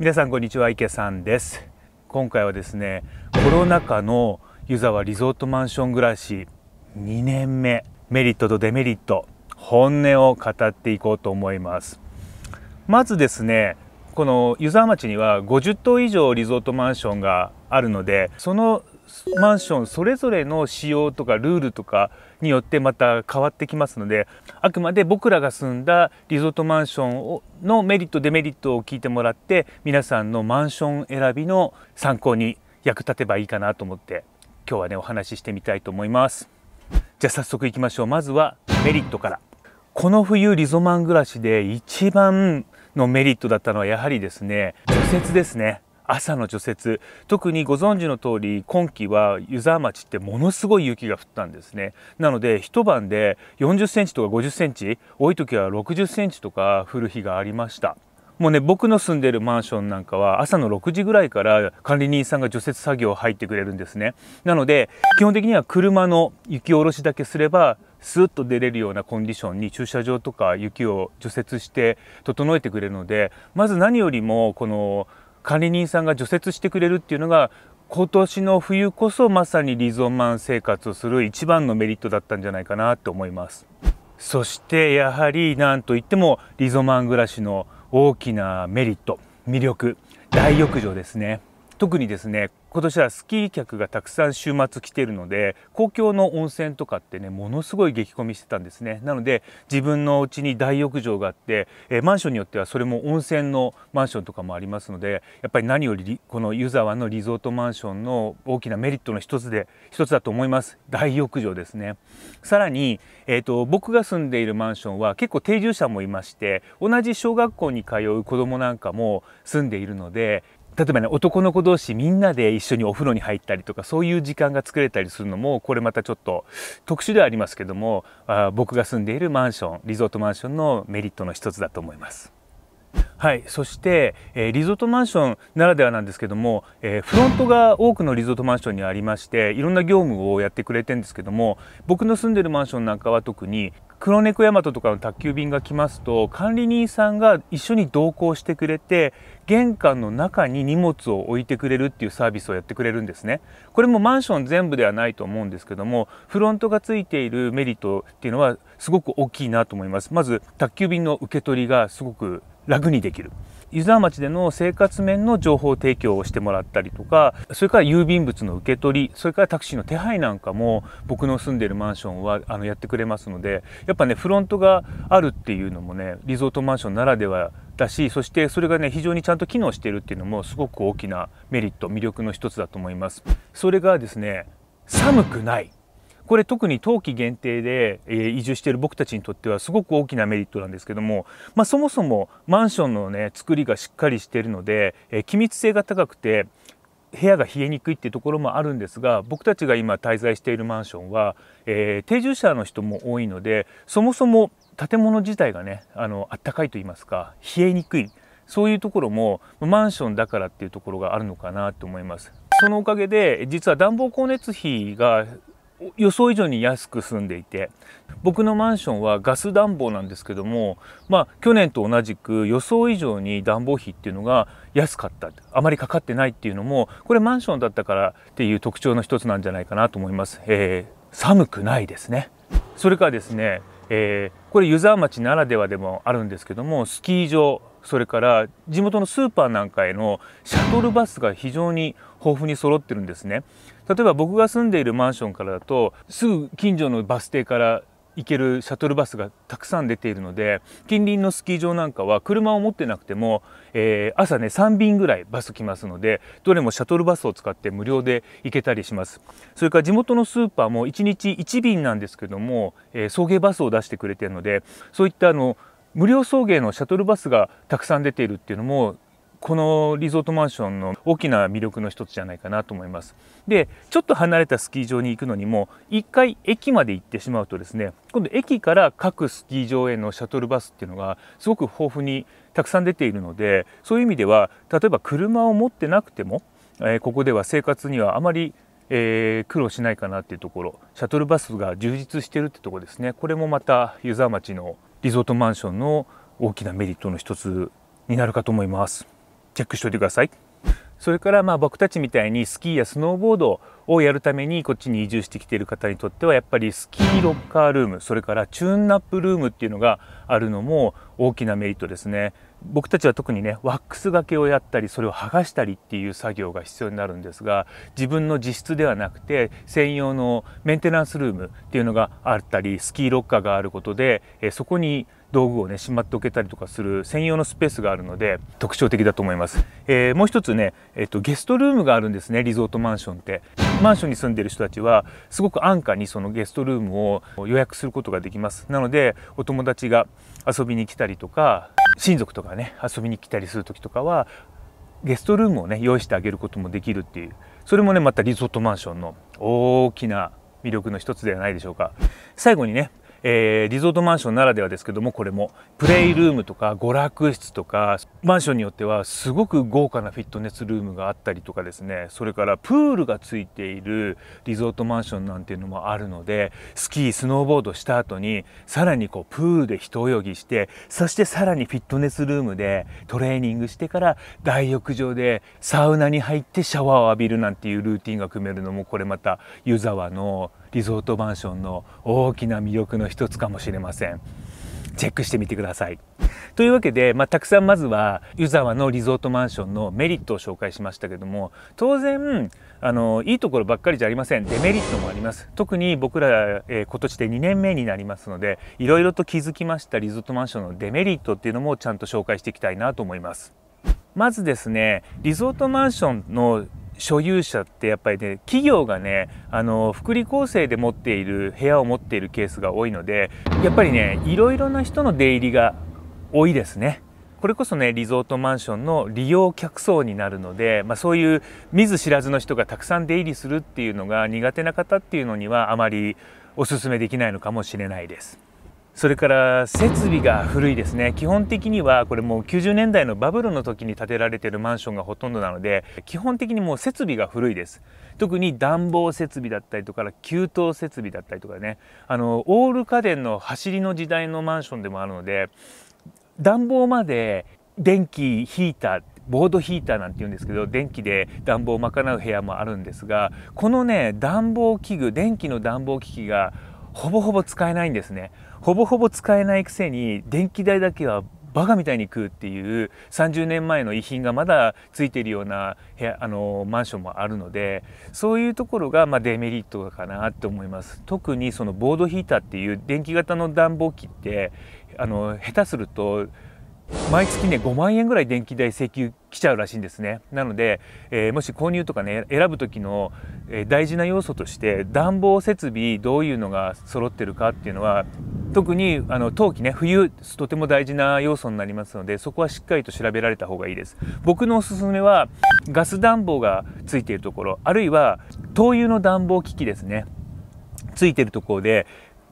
皆さんこんにちは池さんです今回はですねコロナ禍の湯沢リゾートマンション暮らし2年目メリットとデメリット本音を語っていこうと思いますまずですねこの湯沢町には50棟以上リゾートマンションがあるのでそのマンションそれぞれの仕様とかルールとかによってまた変わってきますのであくまで僕らが住んだリゾートマンションのメリットデメリットを聞いてもらって皆さんのマンション選びの参考に役立てばいいかなと思って今日はねお話ししてみたいと思いますじゃあ早速いきましょうまずはメリットからこの冬リゾマン暮らしで一番のメリットだったのはやはりですね除雪ですね朝の除雪特にご存知の通り今季は湯沢町ってものすごい雪が降ったんですねなので一晩で40センチとか50センチ多い時は60センチとか降る日がありましたもうね僕の住んでるマンションなんかは朝の6時ぐらいから管理人さんが除雪作業入ってくれるんですねなので基本的には車の雪下ろしだけすればスーッと出れるようなコンディションに駐車場とか雪を除雪して整えてくれるのでまず何よりもこの管理人さんが除雪してくれるっていうのが今年の冬こそまさにリゾマン生活をする一番のメリットだったんじゃないかなと思いますそしてやはりなんといってもリゾマン暮らしの大きなメリット魅力大浴場ですね特にですね今年はスキー客がたくさん週末来てるので公共の温泉とかってねものすごい激混みしてたんですねなので自分のうちに大浴場があって、えマンションによってはそれも温泉のマンションとかもありますのでやっぱり何よりこの湯沢のリゾートマンションの大きなメリットの一つで一つだと思います大浴場ですねさらに、えーと、と僕が住んでいるマンションは結構定住者もいまして同じ小学校に通う子どもなんかも住んでいるので例えばね男の子同士みんなで一緒にお風呂に入ったりとかそういう時間が作れたりするのもこれまたちょっと特殊ではありますけどもあ僕が住んでいるマンションリゾートマンションのメリットの一つだと思います。はい、そして、えー、リゾートマンションならではなんですけども、えー、フロントが多くのリゾートマンションにありましていろんな業務をやってくれてるんですけども僕の住んでるマンションなんかは特に黒猫ヤマトとかの宅急便が来ますと管理人さんが一緒に同行してくれて玄関の中に荷物を置いてくれるっていうサービスをやってくれるんですねこれもマンション全部ではないと思うんですけどもフロントがついているメリットっていうのはすごく大きいなと思いますまず宅急便の受け取りがすごく楽にできる湯沢町での生活面の情報提供をしてもらったりとかそれから郵便物の受け取りそれからタクシーの手配なんかも僕の住んでるマンションはあのやってくれますのでやっぱねフロントがあるっていうのもねリゾートマンションならではだしそしてそれがね非常にちゃんと機能してるっていうのもすごく大きなメリット魅力の一つだと思います。それがですね寒くないこれ特に冬季限定で、え移住している僕たちにとってはすごく大きなメリットなんですけども、まあ、そもそもマンションのね作りがしっかりしているので、え気密性が高くて部屋が冷えにくいっていうところもあるんですが僕たちが今滞在しているマンションは、えー、定住者の人も多いのでそもそも建物自体がねあのたかいと言いますか冷えにくいそういうところもマンションだからっていうところがあるのかなと思います。そのおかげで実は暖房光熱費が予想以上に安く住んでいて僕のマンションはガス暖房なんですけどもまあ去年と同じく予想以上に暖房費っていうのが安かったあまりかかってないっていうのもこれマンションだったからっていう特徴の一つなんじゃないかなと思います、えー、寒くないですねそれからですね、えー、これ湯沢町ならではでもあるんですけどもスキー場それから地元のスーパーなんかへのシャトルバスが非常に豊富に揃ってるんですね例えば僕が住んでいるマンションからだとすぐ近所のバス停から行けるシャトルバスがたくさん出ているので近隣のスキー場なんかは車を持ってなくても、えー、朝ね3便ぐらいバス来ますのでどれもシャトルバスを使って無料で行けたりしますそれから地元のスーパーも1日1便なんですけども、えー、送迎バスを出してくれてるのでそういったあの無料送迎のシャトルバスがたくさん出ているっていうのもこのリゾートマンションの大きな魅力の一つじゃないかなと思います。で、ちょっと離れたスキー場に行くのにも、一回駅まで行ってしまうとですね、今度駅から各スキー場へのシャトルバスっていうのがすごく豊富にたくさん出ているので、そういう意味では、例えば車を持ってなくても、えー、ここでは生活にはあまりえー、苦労しないかなっていうところシャトルバスが充実してるってとこですねこれもまた湯沢町のリゾートマンションの大きなメリットの一つになるかと思います。チェックしておいてください。それからまあ僕たちみたいにスキーやスノーボードをやるためにこっちに移住してきている方にとってはやっぱりスキーロッカールームそれからチューンナップルームっていうのがあるのも大きなメリットですね。僕たちは特にねワックスがけをやったりそれを剥がしたりっていう作業が必要になるんですが自分の自室ではなくて専用のメンテナンスルームっていうのがあったりスキーロッカーがあることでえそこに道具をねしまっておけたりとかする専用のスペースがあるので特徴的だと思います、えー、もう一つね、えっと、とゲストルームがあるんですねリゾートマンションってマンションに住んでる人たちはすごく安価にそのゲストルームを予約することができますなのでお友達が遊びに来たりとか親族とかね遊びに来たりする時とかはゲストルームをね用意してあげることもできるっていうそれもねまたリゾートマンションの大きな魅力の一つではないでしょうか最後にねえー、リゾートマンションならではですけどもこれもプレイルームとか娯楽室とかマンションによってはすごく豪華なフィットネスルームがあったりとかですねそれからプールがついているリゾートマンションなんていうのもあるのでスキースノーボードした後にさらにこうプールで人泳ぎしてそしてさらにフィットネスルームでトレーニングしてから大浴場でサウナに入ってシャワーを浴びるなんていうルーティンが組めるのもこれまた湯沢のリゾートマンションの大きな魅力の一つかもしれません。チェックしてみてください。というわけで、まあ、たくさんまずは湯沢のリゾートマンションのメリットを紹介しましたけども当然あのいいところばっかりじゃありませんデメリットもあります特に僕ら、えー、今年で2年目になりますのでいろいろと気づきましたリゾートマンションのデメリットっていうのもちゃんと紹介していきたいなと思います。まずですねリゾートマンションの所有者ってやっぱりね企業がねあの福利厚生で持っている部屋を持っているケースが多いのでやっぱりねいろいろな人の出入りが多いですね。これこそねリゾートマンションの利用客層になるので、まあ、そういう見ず知らずの人がたくさん出入りするっていうのが苦手な方っていうのにはあまりおすすめできないのかもしれないです。それから設備が古いですね基本的にはこれもう90年代のバブルの時に建てられてるマンションがほとんどなので基本的にもう設備が古いです特に暖房設備だったりとか給湯設備だったりとかねあのオール家電の走りの時代のマンションでもあるので暖房まで電気ヒーターボードヒーターなんて言うんですけど電気で暖房を賄う部屋もあるんですがこのね暖房器具電気の暖房機器がほぼほぼ使えないんですねほぼほぼ使えないくせに電気代だけはバカみたいに食うっていう30年前の遺品がまだついてるような部屋あのマンションもあるのでそういうところがまデメリットかなと思います特にそのボードヒーターっていう電気型の暖房機ってあの下手すると毎月ね5万円ぐらい電気代請求来ちゃうらしいんですねなので、えー、もし購入とかね選ぶ時の、え大事な要素として暖房設備どういうのが揃ってるかっていうのは特にあの冬季ね冬とても大事な要素になりますのでそこはしっかりと調べられた方がいいです僕のおすすめはガス暖房がついているところあるいは灯油の暖房機器ですねついてるところで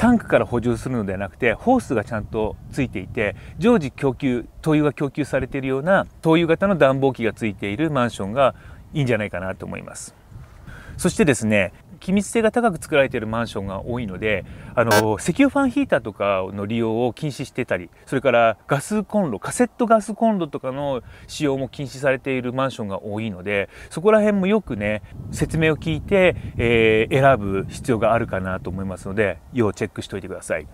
タンクから補充するのではなくてホースがちゃんとついていて常時供給灯油が供給されているような灯油型の暖房機がついているマンションがいいんじゃないかなと思いますそしてですね気密性が高く作られているマンションが多いのであの石油ファンヒーターとかの利用を禁止してたりそれからガスコンロカセットガスコンロとかの使用も禁止されているマンションが多いのでそこら辺もよくね説明を聞いて、えー、選ぶ必要があるかなと思いますので要チェックしておいてください。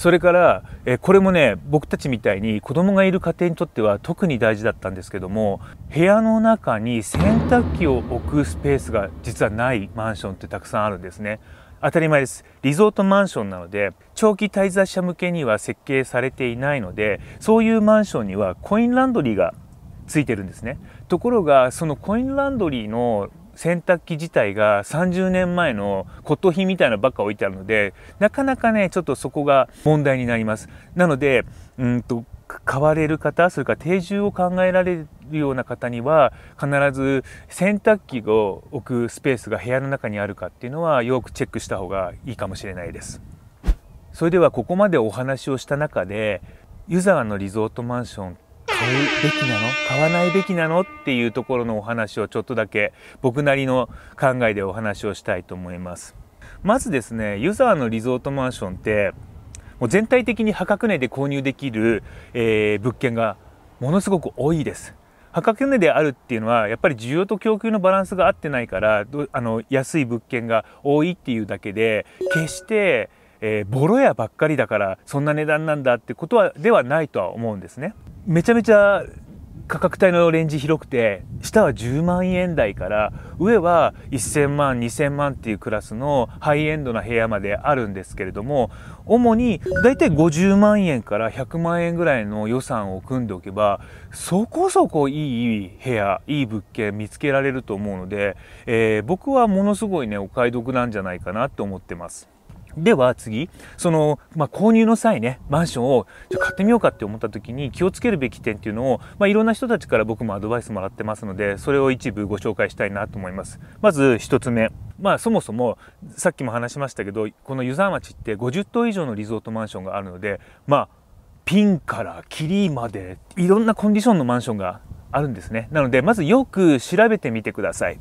それから、えこれもね僕たちみたいに子供がいる家庭にとっては特に大事だったんですけども部屋の中に洗濯機を置くスペースが実はないマンションってたくさんあるんですね。当たり前です。リゾートマンションなので、長期滞在者向けには設計されていないので、そういうマンションにはコインランドリーがついてるんですね。ところが、そのコインランドリーの洗濯機自体が30年前の骨董品みたいなばっか置いてあるのでなかなかねちょっとそこが問題になりますなのでうんと買われる方それから定住を考えられるような方には必ず洗濯機を置くスペースが部屋の中にあるかっていうのはよくチェックした方がいいかもしれないですそれではここまでお話をした中で湯沢のリゾートマンション買うべきなの買わないべきなのっていうところのお話をちょっとだけ僕なりの考えでお話をしたいと思いますまずですねユーザーのリゾートマンションってもう全体的に破格値で購入できる、えー、物件がものすごく多いです破格値であるっていうのはやっぱり需要と供給のバランスが合ってないからあの安い物件が多いっていうだけで決してえー、ボロ屋ばっかりだからそんな値段なんだってことはではないとは思うんですね。めちゃめちゃ価格帯のレンジ広くて下は10万円台から上は1000万2000万っていうクラスのハイエンドな部屋まであるんですけれども主にだいたい50万円から100万円ぐらいの予算を組んでおけばそこそこいい部屋いい物件見つけられると思うので、えー、僕はものすごいねお買い得なんじゃないかなと思ってます。では次、その、まあ、購入の際ね、マンションを買ってみようかって思った時に気をつけるべき点っていうのを、まあ、いろんな人たちから僕もアドバイスもらってますので、それを一部ご紹介したいなと思います。まず1つ目。まあそもそも、さっきも話しましたけど、この湯沢町って50棟以上のリゾートマンションがあるので、まあ、ピンからキリまで、いろんなコンディションのマンションがあるんですね。なので、まずよく調べてみてください。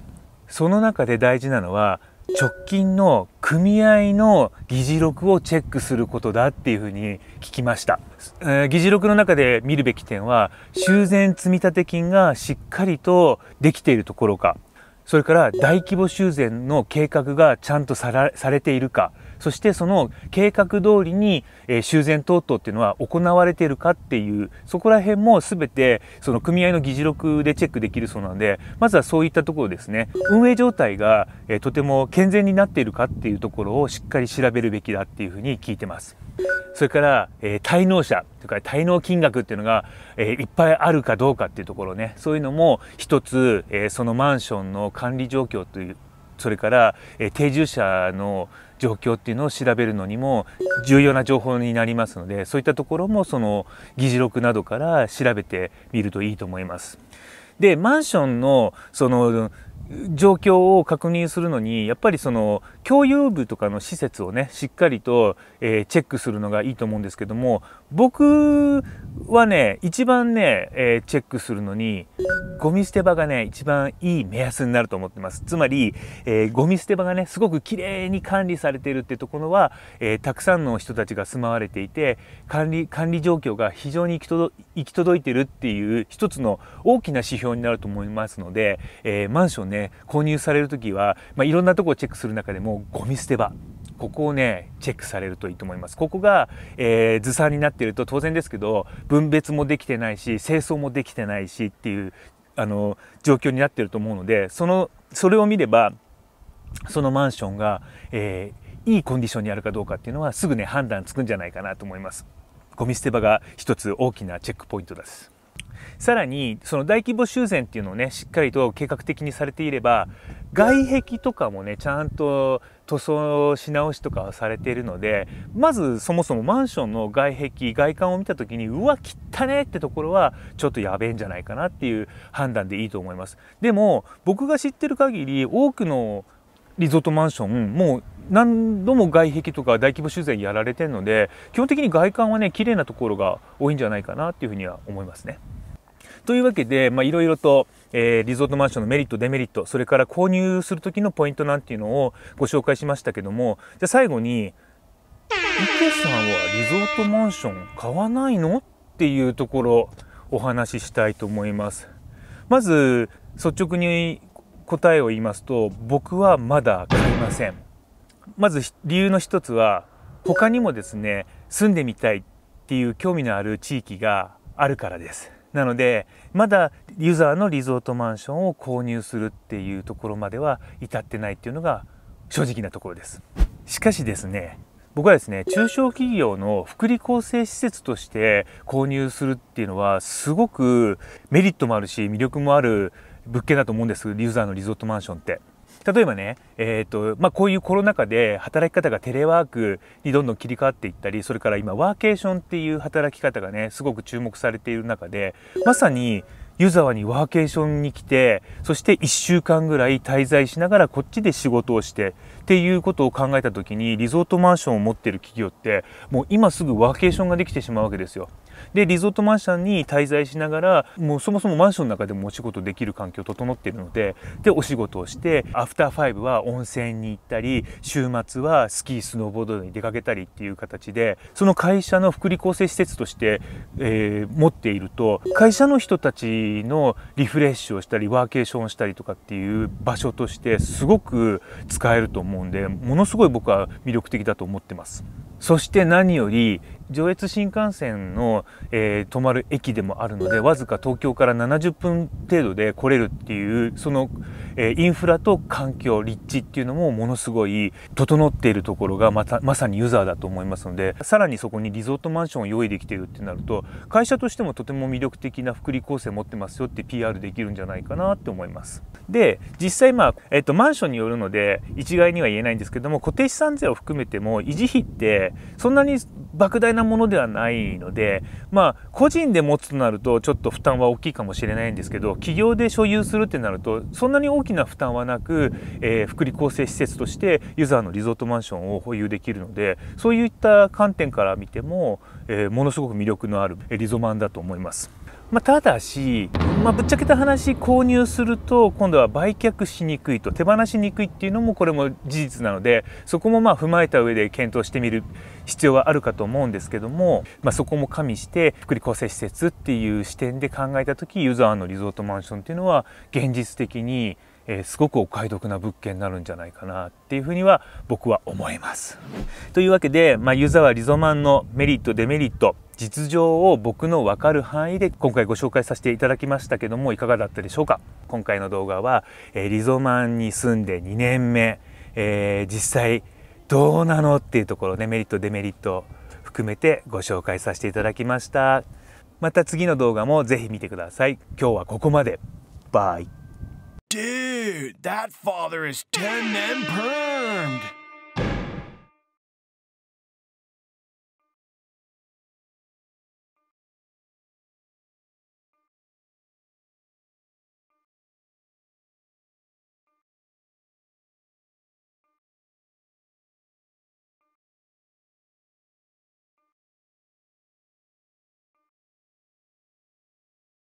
その中で大事なのは、直近の組合の議事録をチェックすることだっていうふうに聞きました、えー、議事録の中で見るべき点は修繕積立金がしっかりとできているところかそれから大規模修繕の計画がちゃんとされているかそしてその計画通りに、え修繕等々っていうのは行われているかっていう、そこら辺も全てその組合の議事録でチェックできるそうなので、まずはそういったところですね、運営状態が、えとても健全になっているかっていうところをしっかり調べるべきだっていうふうに聞いてます。それから、えー、滞納者というか滞納金額っていうのが、えー、いっぱいあるかどうかっていうところねそういうのも一つ、えー、そのマンションの管理状況というそれから定住者の状況っていうのを調べるのにも重要な情報になりますのでそういったところもその議事録などから調べてみるといいと思います。でマンションのその状況を確認するのにやっぱりその共有部とかの施設をねしっかりと、えチェックするのがいいと思うんですけども僕はね一番ね、えー、チェックするのにゴミ捨て場がね一番いい目安になると思ってますつまり、えー、ゴミ捨て場がねすごくきれいに管理されているってところは、えー、たくさんの人たちが住まわれていて管理管理状況が非常に行き届行き届いてるっていう一つの大きな指標になると思いますので、えマンションね購入される時は、まあ、いろんなとこをチェックする中でもゴミ捨て場ここをねチェックされるといいと思いますここが、えー、ずさんになってると当然ですけど分別もできてないし清掃もできてないしっていうあの状況になってると思うのでそのそれを見ればそのマンションが、えー、いいコンディションにあるかどうかっていうのはすぐね判断つくんじゃないかなと思いますゴミ捨て場が一つ大きなチェックポイントですさらにその大規模修繕っていうのをねしっかりと計画的にされていれば外壁とかもねちゃんと塗装し直しとかはされているのでまずそもそもマンションの外壁外観を見た時にうわったねってところはちょっとやべえんじゃないかなっていう判断でいいと思いますでも僕が知ってる限り多くのリゾートマンションもう何度も外壁とか大規模修繕やられてるので基本的に外観はね綺麗なところが多いんじゃないかなっていうふうには思いますね。というわけで、まいろいろと、えー、リゾートマンションのメリット、デメリット、それから購入する時のポイントなんていうのをご紹介しましたけども、じゃあ最後に、池さんはリゾートマンション買わないのっていうところ、お話ししたいと思います。まず、率直に答えを言いますと、僕はまだ買いません。まず理由の一つは、他にもですね、住んでみたいっていう興味のある地域があるからです。なのでまだユーザーのリゾートマンションを購入するっていうところまでは至ってないっていうのが正直なところですしかしですね僕はですね中小企業の福利厚生施設として購入するっていうのはすごくメリットもあるし魅力もある物件だと思うんですユーザーのリゾートマンションって例えばね、えーとまあ、こういうコロナ禍で働き方がテレワークにどんどん切り替わっていったりそれから今ワーケーションっていう働き方がねすごく注目されている中でまさに湯沢にワーケーションに来てそして1週間ぐらい滞在しながらこっちで仕事をしてっていうことを考えた時にリゾートマンションを持ってる企業ってもう今すぐワーケーションができてしまうわけですよ。でリゾートマンションに滞在しながらもうそもそもマンションの中でもお仕事できる環境整っているのででお仕事をしてアフターファイブは温泉に行ったり週末はスキースノーボードに出かけたりっていう形でその会社の福利厚生施設として、えー、持っていると会社の人たちのリフレッシュをしたりワーケーションをしたりとかっていう場所としてすごく使えると思うんでものすごい僕は魅力的だと思ってます。そして何より上越新幹線の、えー、止まる駅でもあるのでわずか東京から70分程度で来れるっていうその、えー、インフラと環境立地っていうのもものすごい整っているところがまたまさにユーザーだと思いますのでさらにそこにリゾートマンションを用意できているってなると会社としてもとても魅力的な福利厚生持ってますよって PR できるんじゃないかなって思います。で実際まあ、えっと、マンションによるので一概には言えないんですけども固定資産税を含めても維持費ってそんなに莫大なものではないので、まあ、個人で持つとなると、ちょっと負担は大きいかもしれないんですけど、企業で所有するってなると、そんなに大きな負担はなく、えー、福利厚生施設として、ユーザーのリゾートマンションを保有できるので、そういった観点から見ても、えー、ものすごく魅力のあるリゾマンだと思います。まあ、ただし、まあ、ぶっちゃけた話購入すると今度は売却しにくいと手放しにくいっていうのもこれも事実なのでそこもまあ踏まえた上で検討してみる必要はあるかと思うんですけども、まあ、そこも加味して福利厚生施設っていう視点で考えた時ユーザーのリゾートマンションっていうのは現実的にえー、すごくお買い得な物件になるんじゃないかなっていうふうには僕は思います。というわけで、まあ、湯沢リゾマンのメリットデメリット実情を僕の分かる範囲で今回ご紹介させていただきましたけどもいかがだったでしょうか今回の動画は、えー、リゾマンに住んで2年目、えー、実際どうなのっていうところねメリットデメリット含めてご紹介させていただきましたまた次の動画もぜひ見てください今日はここまでバイ Dude, that father is 10 men permed.